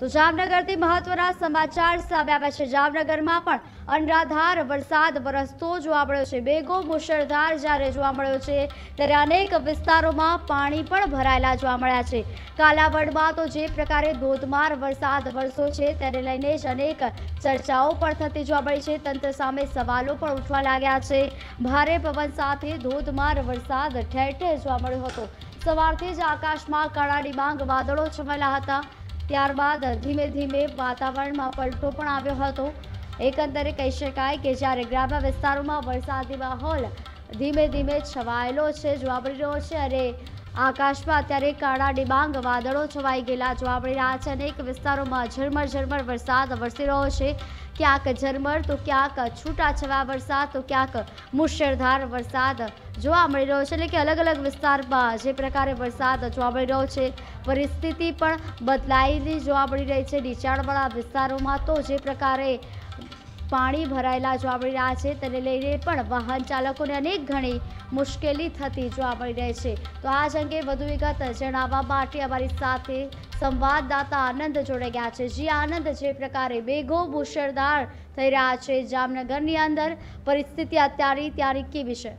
તો જામનગરથી મહત્વના સમાચાર સામે આવ્યા છે જામનગરમાં પણ અનરાધાર વરસાદ વરસતો જોવા મળ્યો છે બેગો મુશળધાર જ્યારે જોવા મળ્યો છે ત્યારે અનેક વિસ્તારોમાં પાણી પણ ભરાયેલા જોવા મળ્યા છે કાલાવડમાં તો જે પ્રકારે ધોધમાર વરસાદ વરસ્યો છે તેને લઈને જ અનેક ચર્ચાઓ પણ થતી જોવા મળી છે તંત્ર સામે સવાલો પણ ઉઠવા લાગ્યા છે ભારે પવન સાથે ધોધમાર વરસાદ ઠેર ઠેર જોવા મળ્યો હતો સવારથી જ આકાશમાં કાળા ડિબાંગ વાદળો છવાયેલા હતા ત્યારબાદ ધીમે ધીમે વાતાવરણમાં પલટો પણ આવ્યો હતો એકંદરે કહી શકાય કે જ્યારે ગ્રામ્ય વિસ્તારોમાં વરસાદી માહોલ ધીમે ધીમે છવાયેલો છે જોવા મળી રહ્યો છે અને આકાશમાં અત્યારે કાળા ડિબાંગ વાદળો છવાઈ ગયેલા જોવા મળી રહ્યા છે અનેક વિસ્તારોમાં ઝરમર ઝરમર વરસાદ વરસી રહ્યો છે ક્યાંક ઝરમર તો ક્યાંક છૂટાછવા વરસાદ તો ક્યાંક મુશળધાર વરસાદ જોવા મળી રહ્યો છે એટલે કે અલગ અલગ વિસ્તારમાં જે પ્રકારે વરસાદ જોવા મળી રહ્યો છે પરિસ્થિતિ પણ બદલાયેલી જોવા મળી રહી છે નીચાણવાળા વિસ્તારોમાં તો જે પ્રકારે પાણી ભરાયેલા જોવા મળી રહ્યા છે તેને લઈને પણ વાહન ચાલકોને અનેક ઘણી મુશ્કેલી થતી જોવા મળી રહી છે તો આ જ અંગે વધુ વિગત જણાવવા માટે અમારી સાથે સંવાદદાતા આનંદ જોડાઈ ગયા છે જે આનંદ જે પ્રકારે બેગો મુશળધાર થઈ રહ્યા છે જામનગરની અંદર પરિસ્થિતિ અત્યારે ત્યારે કેવી છે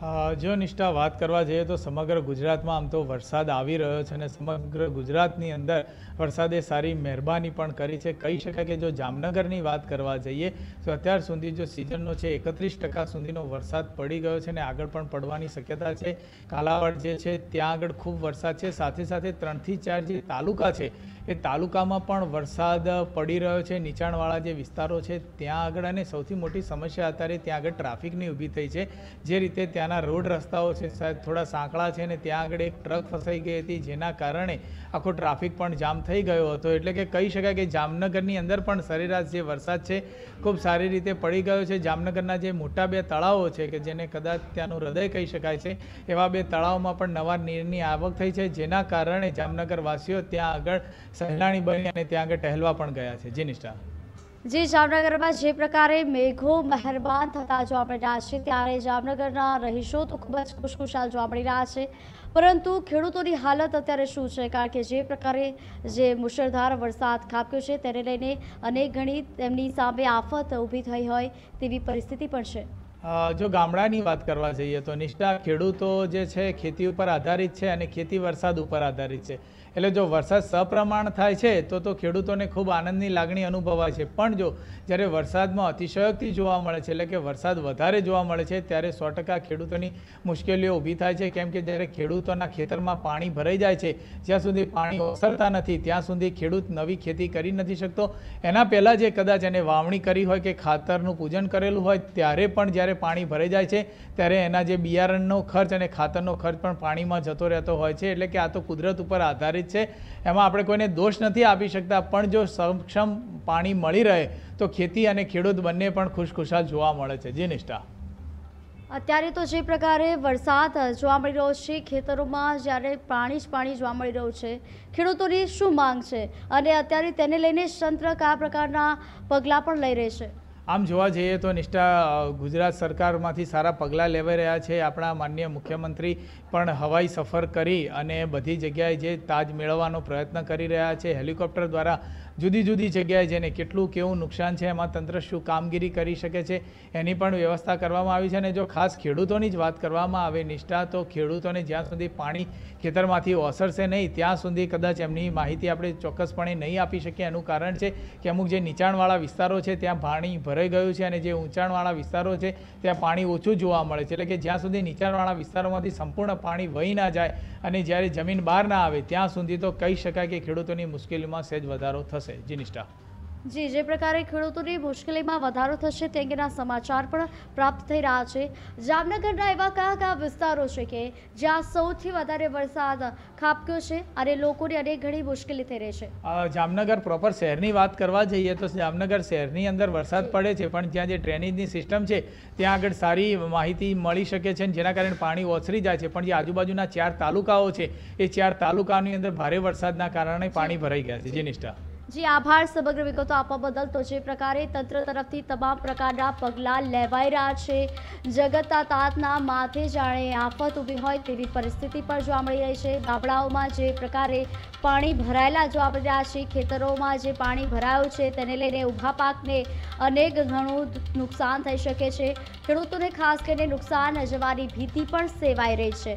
જો નિષ્ઠા વાત કરવા જઈએ તો સમગ્ર ગુજરાતમાં આમ તો વરસાદ આવી રહ્યો છે અને સમગ્ર ગુજરાતની અંદર વરસાદે સારી મહેરબાની પણ કરી છે કહી શકાય કે જો જામનગરની વાત કરવા જઈએ તો અત્યાર સુધી જો સિઝનનો છે એકત્રીસ ટકા સુધીનો વરસાદ પડી ગયો છે અને આગળ પણ પડવાની શક્યતા છે કાલાવડ જે છે ત્યાં આગળ ખૂબ વરસાદ છે સાથે સાથે ત્રણથી ચાર જે તાલુકા છે એ તાલુકામાં પણ વરસાદ પડી રહ્યો છે નીચાણવાળા જે વિસ્તારો છે ત્યાં આગળ અને સૌથી મોટી સમસ્યા અત્યારે ત્યાં આગળ ટ્રાફિકની ઊભી થઈ છે જે રીતે ત્યાં ત્યાંના રોડ રસ્તાઓ છે સાહેબ થોડા સાંકળા છે ને ત્યાં આગળ એક ટ્રક ફસાઈ ગઈ હતી જેના કારણે આખો ટ્રાફિક પણ જામ થઈ ગયો હતો એટલે કે કહી શકાય કે જામનગરની અંદર પણ સરેરાશ જે વરસાદ છે ખૂબ સારી રીતે પડી ગયો છે જામનગરના જે મોટા બે તળાવો છે કે જેને કદાચ ત્યાંનું હૃદય કહી શકાય છે એવા બે તળાવમાં પણ નવા નીરની આવક થઈ છે જેના કારણે જામનગરવાસીઓ ત્યાં આગળ સહેલાણી બની અને ત્યાં આગળ ટહેલવા પણ ગયા છે જી નિષ્ઠા જે જામનગરમાં જે પ્રકારે મેઘો મહેરબાન થતા જોવા મળી રહ્યા છે ત્યારે જામનગરના રહીશો તો ખૂબ જ ખુશખુશાલ જોવા મળી રહ્યા છે પરંતુ ખેડૂતોની હાલત અત્યારે શું છે કારણ કે જે પ્રકારે જે મુશળધાર વરસાદ ખાબક્યો છે તેને લઈને અનેક ગણી તેમની સામે આફત ઊભી થઈ હોય તેવી પરિસ્થિતિ પણ છે જો ગામડાની વાત કરવા જઈએ તો નિષ્ઠા ખેડૂતો જે છે ખેતી ઉપર આધારિત છે અને ખેતી વરસાદ ઉપર આધારિત છે એટલે જો વરસાદ સપ્રમાણ થાય છે તો તો ખેડૂતોને ખૂબ આનંદની લાગણી અનુભવાય છે પણ જો જ્યારે વરસાદમાં અતિશયોક્તિ જોવા મળે છે એટલે કે વરસાદ વધારે જોવા મળે છે ત્યારે સો ખેડૂતોની મુશ્કેલીઓ ઊભી થાય છે કેમ કે જ્યારે ખેડૂતોના ખેતરમાં પાણી ભરાઈ જાય છે જ્યાં સુધી પાણી ઓસરતા નથી ત્યાં સુધી ખેડૂત નવી ખેતી કરી નથી શકતો એના પહેલાં જે કદાચ એને વાવણી કરી હોય કે ખાતરનું પૂજન કરેલું હોય ત્યારે પણ જ્યારે પાણી ભરાઈ જાય છે ત્યારે એના જે બિયારણનો ખર્ચ અને ખાતરનો ખર્ચ પણ પાણીમાં જતો રહેતો હોય છે એટલે કે આ તો કુદરત ઉપર આધારિત જ છે એમાં આપણે કોઈને દોષ નથી આપી શકતા પણ જો સક્ષમ પાણી મળી રહે તો ખેતી અને ખેડૂત બંને પણ ખુશખુશાલ જોવા મળે છે જી નિષ્ઠા અત્યારે તો જે પ્રકારે વરસાદ જોવા મળી રહ્યો છે ખેતરોમાં જ્યારે પાણી જ પાણી જોવા મળી રહ્યું છે ખેડૂતોની શું માંગ છે અને અત્યારે તેને લઈને તંત્ર કયા પ્રકારના પગલાં પણ લઈ રહી છે આમ જોવા જઈએ તો નિષ્ઠા ગુજરાત સરકારમાંથી સારા પગલાં લેવાઈ રહ્યા છે આપણા માનનીય મુખ્યમંત્રી પણ હવાઈ સફર કરી અને બધી જગ્યાએ જે તાજ મેળવવાનો પ્રયત્ન કરી રહ્યા છે હેલિકોપ્ટર દ્વારા જુદી જુદી જગ્યાએ જેને કેટલું કેવું નુકસાન છે એમાં તંત્ર શું કામગીરી કરી શકે છે એની પણ વ્યવસ્થા કરવામાં આવી છે અને જો ખાસ ખેડૂતોની જ વાત કરવામાં આવે નિષ્ઠા તો ખેડૂતોને જ્યાં સુધી પાણી ખેતરમાંથી ઓસરશે નહીં ત્યાં સુધી કદાચ એમની માહિતી આપણે ચોક્કસપણે નહીં આપી શકીએ એનું કારણ છે કે અમુક જે નીચાણવાળા વિસ્તારો છે ત્યાં પાણી ભરાઈ ભરાઈ ગયું છે અને જે ઊંચાણવાળા વિસ્તારો છે ત્યાં પાણી ઓછું જોવા મળે છે એટલે કે જ્યાં સુધી નીચાણવાળા વિસ્તારોમાંથી સંપૂર્ણ પાણી વહી ના જાય અને જ્યારે જમીન બહાર ના આવે ત્યાં સુધી તો કહી શકાય કે ખેડૂતોની મુશ્કેલીમાં સહેજ વધારો થશે જીનિષ્ઠા જી જે પ્રકારે ખેડૂતોની મુશ્કેલીમાં વધારો થશે તે અંગેના સમાચાર પણ પ્રાપ્ત થઈ રહ્યા છે જામનગરના એવા કયા કયા વિસ્તારો છે કે જ્યાં સૌથી વધારે વરસાદ ખાબક્યો છે અને લોકોની અનેક ઘણી મુશ્કેલી થઈ રહી છે જામનગર પ્રોપર શહેરની વાત કરવા જઈએ તો જામનગર શહેરની અંદર વરસાદ પડે છે પણ જ્યાં જે ડ્રેનેજની સિસ્ટમ છે ત્યાં આગળ સારી માહિતી મળી શકે છે જેના કારણે પાણી ઓસરી જાય છે પણ જે આજુબાજુના ચાર તાલુકાઓ છે એ ચાર તાલુકાની અંદર ભારે વરસાદના કારણે પાણી ભરાઈ ગયા છે જે નિષ્ઠા જી આભાર સમગ્ર વિગતો આપવા બદલ તો જે પ્રકારે તંત્ર તરફથી તમામ પ્રકારના પગલાં લેવાઈ રહ્યા છે જગતના તાતના માથે જાણે આફત ઊભી હોય તેવી પરિસ્થિતિ પણ જોવા મળી રહી છે ગામડાઓમાં જે પ્રકારે પાણી ભરાયેલા જોવા મળી રહ્યા છે ખેતરોમાં જે પાણી ભરાયું છે તેને લઈને ઊભા પાકને અનેક ઘણું નુકસાન થઈ શકે છે ખેડૂતોને ખાસ કરીને નુકસાન જવાની ભીતિ પણ સેવાઈ રહી છે